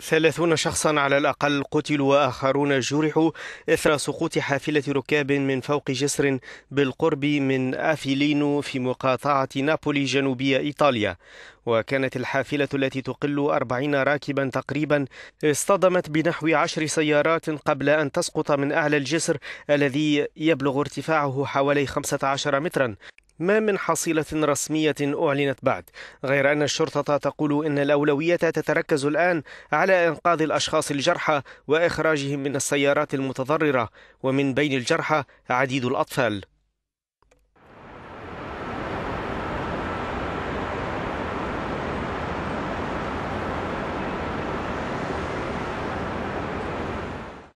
ثلاثون شخصا على الأقل قتلوا وآخرون جرحوا إثر سقوط حافلة ركاب من فوق جسر بالقرب من أفيلينو في مقاطعة نابولي جنوبية إيطاليا وكانت الحافلة التي تقل أربعين راكبا تقريبا اصطدمت بنحو عشر سيارات قبل أن تسقط من أعلى الجسر الذي يبلغ ارتفاعه حوالي 15 مترا ما من حصيلة رسمية أعلنت بعد غير أن الشرطة تقول إن الأولوية تتركز الآن على إنقاذ الأشخاص الجرحى وإخراجهم من السيارات المتضررة ومن بين الجرحى عديد الأطفال